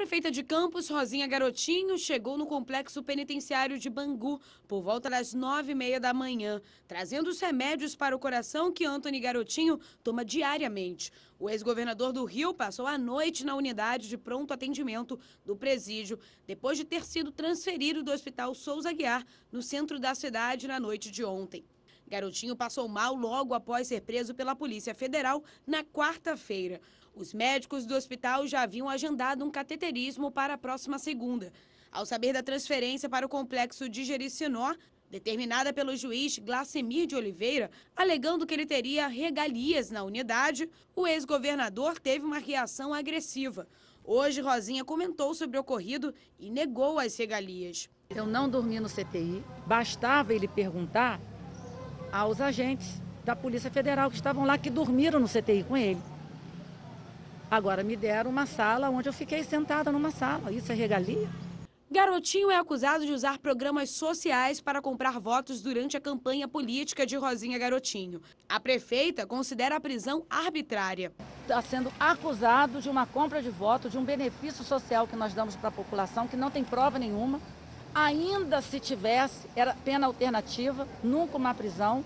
prefeita de Campos, Rosinha Garotinho, chegou no complexo penitenciário de Bangu por volta das nove e meia da manhã, trazendo os remédios para o coração que Antony Garotinho toma diariamente. O ex-governador do Rio passou a noite na unidade de pronto atendimento do presídio, depois de ter sido transferido do Hospital Souza Guiar, no centro da cidade, na noite de ontem. Garotinho passou mal logo após ser preso pela Polícia Federal na quarta-feira. Os médicos do hospital já haviam agendado um cateterismo para a próxima segunda. Ao saber da transferência para o complexo de Jericinó, determinada pelo juiz Glacemir de Oliveira, alegando que ele teria regalias na unidade, o ex-governador teve uma reação agressiva. Hoje, Rosinha comentou sobre o ocorrido e negou as regalias. Eu não dormi no CTI. Bastava ele perguntar aos agentes da Polícia Federal que estavam lá, que dormiram no CTI com ele. Agora me deram uma sala onde eu fiquei sentada numa sala. Isso é regalia? Garotinho é acusado de usar programas sociais para comprar votos durante a campanha política de Rosinha Garotinho. A prefeita considera a prisão arbitrária. Está sendo acusado de uma compra de voto, de um benefício social que nós damos para a população, que não tem prova nenhuma ainda se tivesse, era pena alternativa, nunca uma prisão,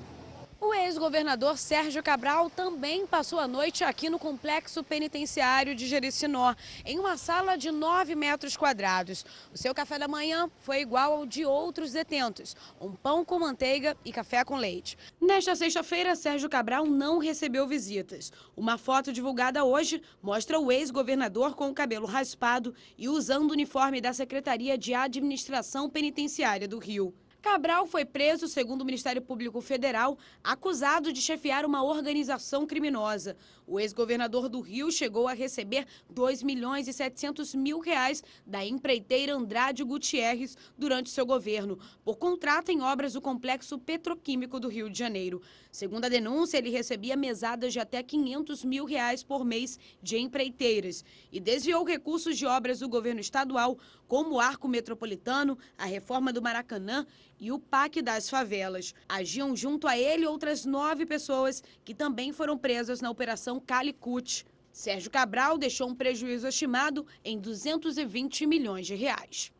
o ex-governador Sérgio Cabral também passou a noite aqui no complexo penitenciário de Jericinó, em uma sala de 9 metros quadrados. O seu café da manhã foi igual ao de outros detentos: um pão com manteiga e café com leite. Nesta sexta-feira, Sérgio Cabral não recebeu visitas. Uma foto divulgada hoje mostra o ex-governador com o cabelo raspado e usando o uniforme da Secretaria de Administração Penitenciária do Rio. Cabral foi preso, segundo o Ministério Público Federal, acusado de chefiar uma organização criminosa. O ex-governador do Rio chegou a receber 2 milhões e 700 mil reais da empreiteira Andrade Gutierrez durante seu governo, por contrato em obras do Complexo Petroquímico do Rio de Janeiro. Segundo a denúncia, ele recebia mesadas de até 500 mil reais por mês de empreiteiras e desviou recursos de obras do governo estadual, como o Arco Metropolitano, a reforma do Maracanã e o PAC das Favelas. Agiam junto a ele outras nove pessoas que também foram presas na Operação Calicut. Sérgio Cabral deixou um prejuízo estimado em 220 milhões de reais.